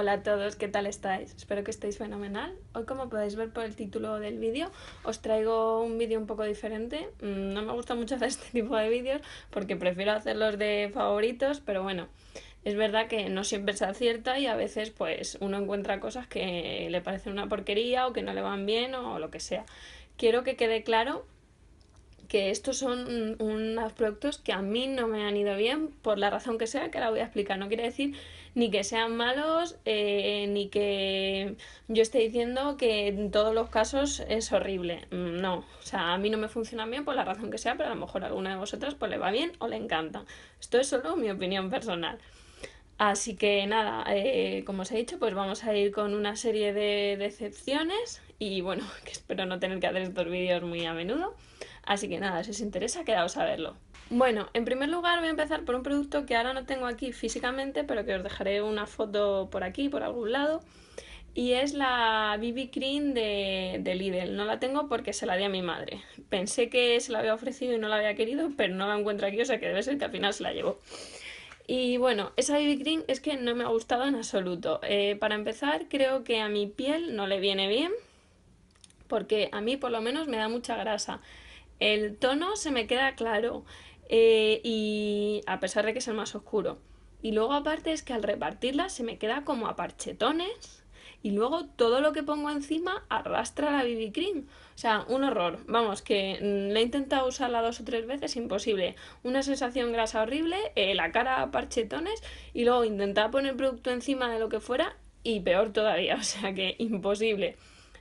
Hola a todos, ¿qué tal estáis? Espero que estéis fenomenal. Hoy como podéis ver por el título del vídeo, os traigo un vídeo un poco diferente. Mm, no me gusta mucho hacer este tipo de vídeos porque prefiero hacerlos de favoritos, pero bueno, es verdad que no siempre se acierta y a veces pues uno encuentra cosas que le parecen una porquería o que no le van bien o lo que sea. Quiero que quede claro que estos son unos productos que a mí no me han ido bien por la razón que sea que ahora voy a explicar. No quiere decir ni que sean malos, eh, ni que yo esté diciendo que en todos los casos es horrible. Mm, no, o sea, a mí no me funcionan bien por la razón que sea, pero a lo mejor a alguna de vosotras pues le va bien o le encanta. Esto es solo mi opinión personal. Así que nada, eh, como os he dicho, pues vamos a ir con una serie de decepciones y bueno, que espero no tener que hacer estos vídeos muy a menudo. Así que nada, si os interesa, quedaos a verlo. Bueno, en primer lugar voy a empezar por un producto que ahora no tengo aquí físicamente, pero que os dejaré una foto por aquí, por algún lado. Y es la BB Cream de, de, Lidl. No la tengo porque se la di a mi madre. Pensé que se la había ofrecido y no la había querido, pero no la encuentro aquí, o sea que debe ser que al final se la llevó. Y bueno, esa BB Cream es que no me ha gustado en absoluto. Eh, para empezar, creo que a mi piel no le viene bien, porque a mí por lo menos me da mucha grasa. El tono se me queda claro eh, y a pesar de que es el más oscuro. Y luego aparte es que al repartirla se me queda como a parchetones y luego todo lo que pongo encima arrastra la BB Cream. O sea, un horror. Vamos, que mm, la he intentado usarla dos o tres veces, imposible. Una sensación grasa horrible, eh, la cara a parchetones y luego intentar poner producto encima de lo que fuera y peor todavía. O sea, que imposible.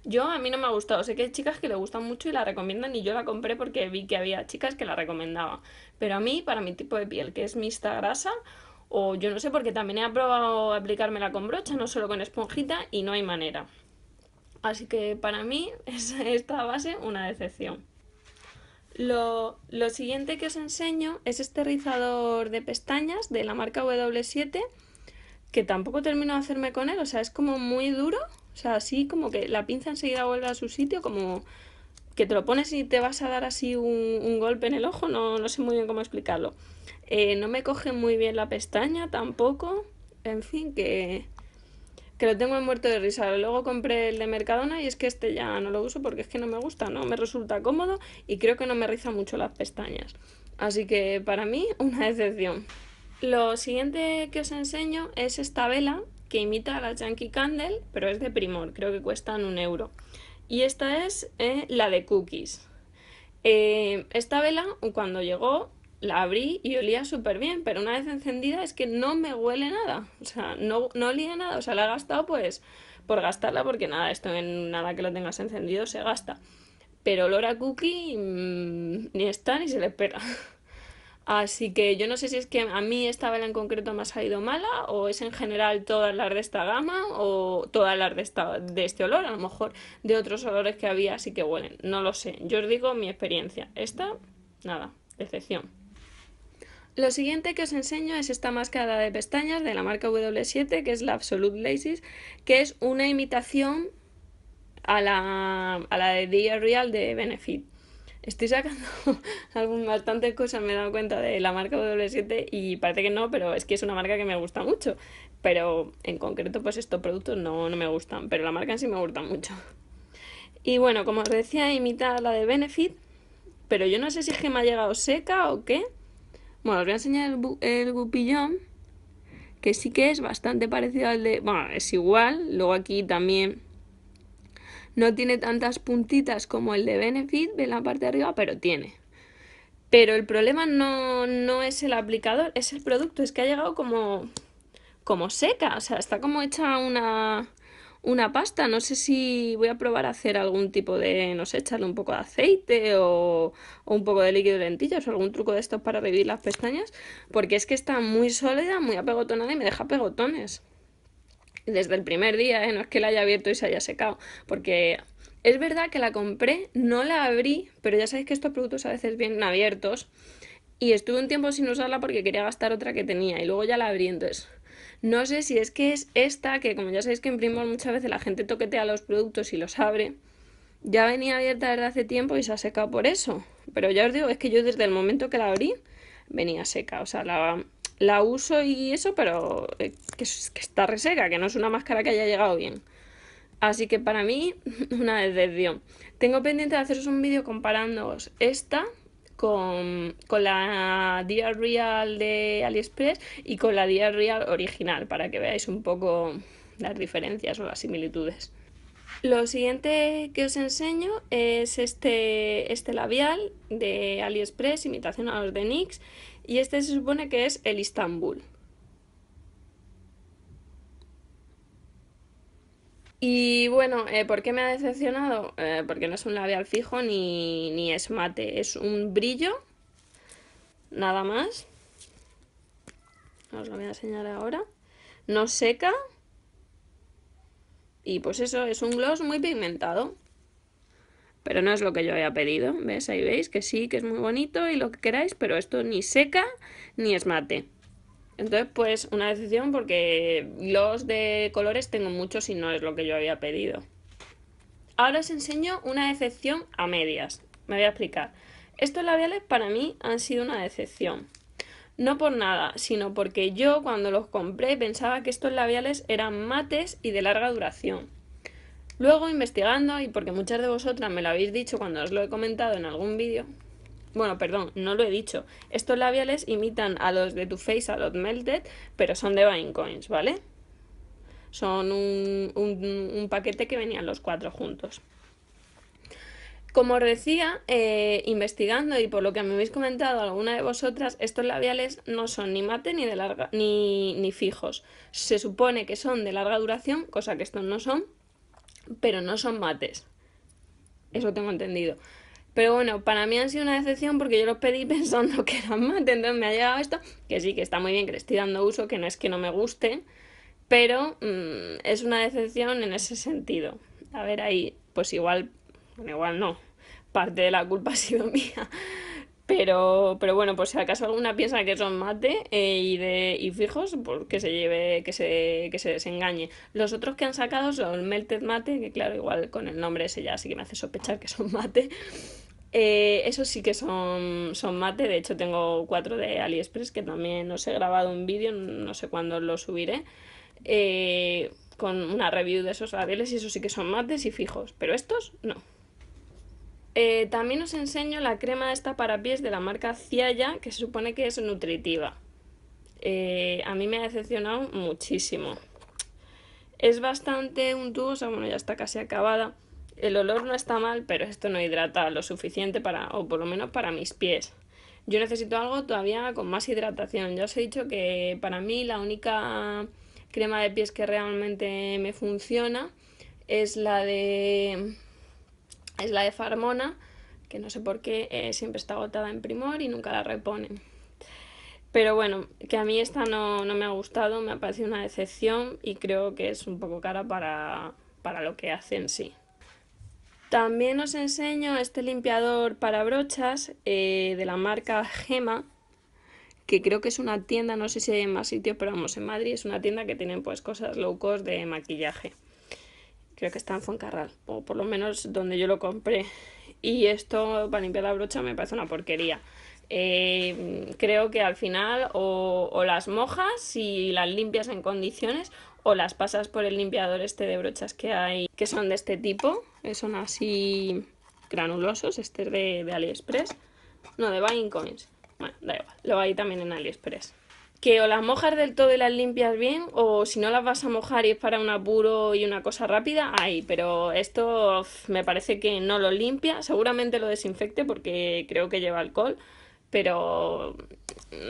Yo a mí no me ha gustado, sé que hay chicas que le gustan mucho y la recomiendan y yo la compré porque vi que había chicas que la recomendaban. Pero a mí, para mi tipo de piel, que es mixta grasa, o yo no sé, porque también he probado aplicármela con brocha, no solo con esponjita, y no hay manera. Así que para mí es esta base una decepción. Lo, lo siguiente que os enseño es este rizador de pestañas de la marca W7, que tampoco termino de hacerme con él, o sea, es como muy duro, o sea, así como que la pinza enseguida vuelve a su sitio, como que te lo pones y te vas a dar así un, golpe en el ojo, no, no, sé muy bien cómo explicarlo. Eh, no me coge muy bien la pestaña tampoco, en fin, que, que lo tengo muerto de risa. Luego compré el de Mercadona y es que este ya no lo uso porque es que no me gusta, no me resulta cómodo y creo que no me riza mucho las pestañas. Así que para mí una decepción. Lo siguiente que os enseño es esta vela que imita a la Yankee Candle, pero es de Primor, creo que cuestan un euro. Y esta es eh, la de Cookies. Eh, esta vela, cuando llegó, la abrí y olía súper bien, pero una vez encendida es que no me huele nada, o sea, no, olía nada, o sea, la he gastado pues por gastarla, porque nada, esto en nada que lo tengas encendido se gasta. Pero olor a cookie mm, ni está ni se le espera. Así que yo no sé si es que a mí esta vela en concreto me ha salido mala o es en general todas las de esta gama o todas las de, este olor, a lo mejor de otros olores que había así que huelen, no lo sé. Yo os digo mi experiencia. Esta, nada, excepción. Lo siguiente que os enseño es esta máscara de pestañas de la marca W7, que es la Absolute Laces, que es una imitación a la, a la de Dia Real de Benefit estoy sacando algún, bastantes cosas, me he dado cuenta de la marca W7 y parece que no, pero es que es una marca que me gusta mucho. Pero en concreto, pues estos productos no, me gustan, pero la marca en sí me gusta mucho. Y bueno, como os decía, imitar la de Benefit, pero yo no sé si es que me ha llegado seca o qué. Bueno, os voy a enseñar el, gupillón, que sí que es bastante parecido al de... Bueno, es igual, luego aquí también no tiene tantas puntitas como el de Benefit, en la parte de arriba, pero tiene. Pero el problema no, no es el aplicador, es el producto, es que ha llegado como, como seca, o sea, está como hecha una, una pasta. No sé si voy a probar a hacer algún tipo de, no sé, echarle un poco de aceite o, o, un poco de líquido de lentillas o algún truco de estos para revivir las pestañas, porque es que está muy sólida, muy apegotonada y me deja pegotones desde el primer día, ¿eh? no es que la haya abierto y se haya secado, porque es verdad que la compré, no la abrí, pero ya sabéis que estos productos a veces vienen abiertos y estuve un tiempo sin usarla porque quería gastar otra que tenía y luego ya la abrí, entonces no sé si es que es esta, que como ya sabéis que en Primor muchas veces la gente toquetea los productos y los abre, ya venía abierta desde hace tiempo y se ha secado por eso, pero ya os digo, es que yo desde el momento que la abrí venía seca, o sea, la la uso y eso, pero eh, que, está reseca, que no es una máscara que haya llegado bien. Así que para mí, una decepción. Tengo pendiente de haceros un vídeo comparando esta con, la Dia Real de AliExpress y con la Dia Real original, para que veáis un poco las diferencias o las similitudes. Lo siguiente que os enseño es este, este, labial de AliExpress, imitación a los de NYX, y este se supone que es el Istanbul. Y bueno, eh, ¿por qué me ha decepcionado? Eh, porque no es un labial fijo ni, ni es mate, es un brillo, nada más. Os lo voy a enseñar ahora. No seca, y pues eso, es un gloss muy pigmentado. Pero no es lo que yo había pedido, ¿ves? Ahí veis que sí, que es muy bonito y lo que queráis, pero esto ni seca ni es mate. Entonces, pues una decepción porque gloss de colores tengo muchos y no es lo que yo había pedido. Ahora os enseño una decepción a medias. Me voy a explicar. Estos labiales para mí han sido una decepción. No por nada, sino porque yo cuando los compré pensaba que estos labiales eran mates y de larga duración. Luego investigando, y porque muchas de vosotras me lo habéis dicho cuando os lo he comentado en algún vídeo, bueno, perdón, no lo he dicho, estos labiales imitan a los de Too Faced, a los Melted, pero son de Vine Coins, ¿vale? Son un paquete que venían los cuatro juntos. Como os decía, eh, investigando y por lo que me habéis comentado alguna de vosotras, estos labiales no son ni mate ni, de larga, ni, fijos. Se supone que son de larga duración, cosa que estos no son, pero no son mates. Eso tengo entendido. Pero bueno, para mí han sido una decepción porque yo los pedí pensando que eran mate, entonces me ha llegado esto, que sí, que está muy bien, que le estoy dando uso, que no es que no me guste, pero mm, es una decepción en ese sentido. A ver, ahí, pues igual igual no, parte de la culpa ha sido mía. Pero, pero bueno, pues si acaso alguna piensa que son mate eh, y, de, y fijos, pues que se lleve, que se, que se desengañe. Los otros que han sacado son Melted Mate, que claro, igual con el nombre ese ya sí que me hace sospechar que son mate. Eh, esos sí que son, son mate, de hecho tengo cuatro de AliExpress que también os he grabado un vídeo, no sé cuándo lo subiré, eh, con una review de esos labiales y esos sí que son mates y fijos, pero estos no. Eh, también os enseño la crema esta para pies de la marca Cialla, que se supone que es nutritiva. Eh, a mí me ha decepcionado muchísimo. Es bastante untuosa, bueno, ya está casi acabada. El olor no está mal, pero esto no hidrata lo suficiente para, o por lo menos para mis pies. Yo necesito algo todavía con más hidratación. Ya os he dicho que para mí la única crema de pies que realmente me funciona es la de es la de Farmona, que no sé por qué eh, siempre está agotada en primor y nunca la reponen. Pero bueno, que a mí esta no, me ha gustado, me ha parecido una decepción y creo que es un poco cara para, para lo que hace en sí. También os enseño este limpiador para brochas eh, de la marca Gema, que creo que es una tienda, no sé si hay en más sitios, pero vamos, en Madrid es una tienda que tienen pues cosas low de maquillaje creo que está en Fuencarral, o por lo menos donde yo lo compré. Y esto para limpiar la brocha me parece una porquería. Eh, creo que al final o, las mojas y las limpias en condiciones o las pasas por el limpiador este de brochas que hay, que son de este tipo, eh, son así granulosos, este es de, AliExpress, no, de Buying Coins, bueno, da igual, lo hay también en AliExpress que o las mojas del todo y las limpias bien, o si no las vas a mojar y es para un apuro y una cosa rápida, ahí, pero esto me parece que no lo limpia, seguramente lo desinfecte porque creo que lleva alcohol, pero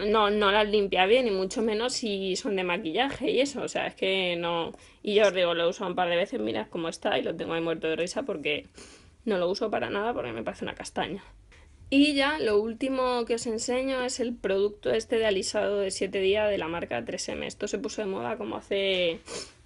no, no las limpia bien, y mucho menos si son de maquillaje y eso, o sea, es que no, y yo os digo, lo uso un par de veces, mirad cómo está y lo tengo ahí muerto de risa porque no lo uso para nada porque me parece una castaña. Y ya lo último que os enseño es el producto este de alisado de 7 días de la marca 3M. Esto se puso de moda como hace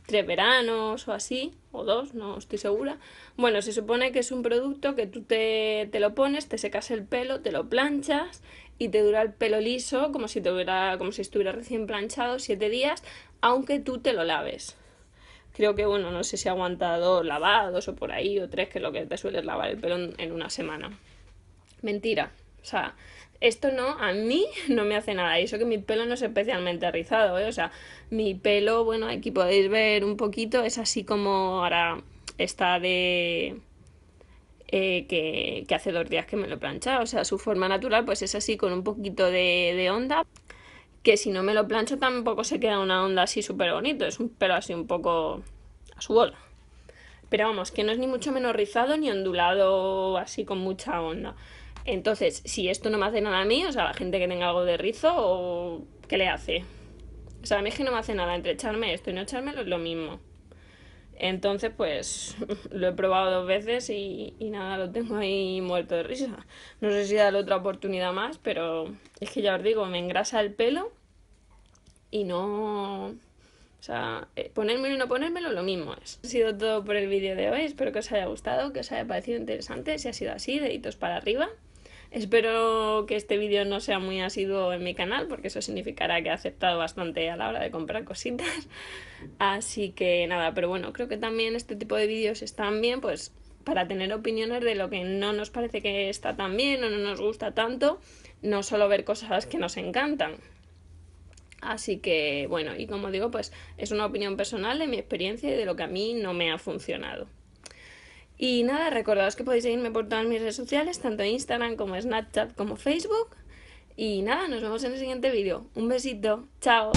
tres veranos o así, o dos, no estoy segura. Bueno, se supone que es un producto que tú te, lo pones, te secas el pelo, te lo planchas y te dura el pelo liso como si, te como si estuviera recién planchado siete días, aunque tú te lo laves. Creo que, bueno, no sé si ha aguantado lavados o por ahí, o tres, que es lo que te sueles lavar el pelo en una semana. Mentira. O sea, esto no, a mí no me hace nada. Y eso que mi pelo no es especialmente rizado, ¿eh? O sea, mi pelo, bueno, aquí podéis ver un poquito, es así como ahora está de... Eh, que, hace dos días que me lo he planchado. O sea, su forma natural pues es así con un poquito de, de onda. Que si no me lo plancho tampoco se queda una onda así súper bonito. Es un pelo así un poco a su bola. Pero vamos, que no es ni mucho menos rizado ni ondulado así con mucha onda. Entonces, si esto no me hace nada a mí, o sea, la gente que tenga algo de rizo, o ¿qué le hace? O sea, a mí es que no me hace nada entre echarme esto y no echármelo es lo mismo. Entonces, pues lo he probado dos veces y, nada, lo tengo ahí muerto de risa. No sé si darle otra oportunidad más, pero es que ya os digo, me engrasa el pelo y no. O sea, eh, ponérmelo y no ponérmelo lo mismo es. Ha sido todo por el vídeo de hoy. Espero que os haya gustado, que os haya parecido interesante. Si ha sido así, deditos para arriba. Espero que este vídeo no sea muy asiduo en mi canal porque eso significará que he aceptado bastante a la hora de comprar cositas. Así que nada, pero bueno, creo que también este tipo de vídeos están bien pues para tener opiniones de lo que no nos parece que está tan bien o no nos gusta tanto, no solo ver cosas que nos encantan. Así que bueno, y como digo, pues es una opinión personal de mi experiencia y de lo que a mí no me ha funcionado. Y nada, recordad que podéis seguirme por todas mis redes sociales, tanto Instagram como Snapchat como Facebook. Y nada, nos vemos en el siguiente vídeo. Un besito, chao.